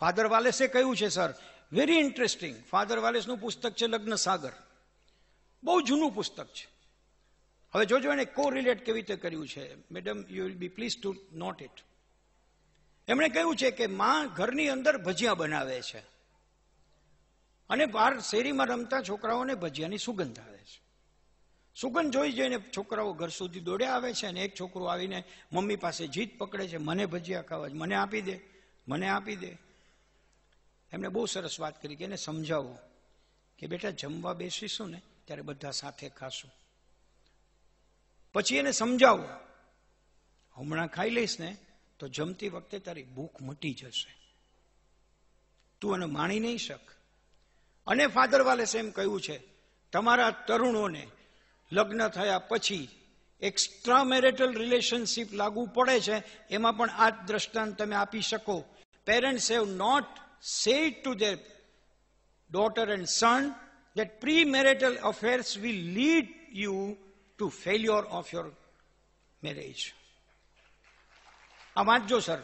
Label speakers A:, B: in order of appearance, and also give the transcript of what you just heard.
A: Father વાલેસે કહ્યું છે સર વેરી ઇન્ટરેસ્ટિંગ ફાધર વાલેસનું પુસ્તક છે લગ્ન સાગર બહુ જૂનું પુસ્તક છે હવે જોજો એને રિલેટ કેવી રીતે કર્યું છે madam you will be please to note it એમણે કહ્યું છે કે માં ઘરની અંદર ભજીયા બનાવે છે અને બહાર શેરીમાં રમતા છોકરાઓને ભજીયાની સુગંધ આવે છે સુગંધ જોઈ જઈને છોકરાઓ ઘર સુધી દોડે આવે છે અને એક છોકરો આવીને મમ્મી પાસે જીત પકડે છે મને ભજીયા ખાવા મને આપી દે મને આપી દે એમણે બહુ સરસ વાત કરી કે એને સમજાવો કે બેટા જમવા બેસીશું ને ત્યારે બધા સાથે ખાશું પછી એને સમજાવો હમણાં ખાઈ લઈશ ને તો જમતી વખતે તારી ભૂખ મટી જશે તું એને માણી નહીં શક અને ફાધરવાલેસે એમ કહ્યું છે તમારા તરુણોને લગ્ન થયા પછી એક્સ્ટ્રા મેરેટલ રિલેશનશીપ લાગુ પડે છે એમાં પણ આ દ્રષ્ટાંત તમે આપી શકો parents have not said to their daughter and son that premarital affairs will lead you to failure of your marriage. Amaggio
B: sir.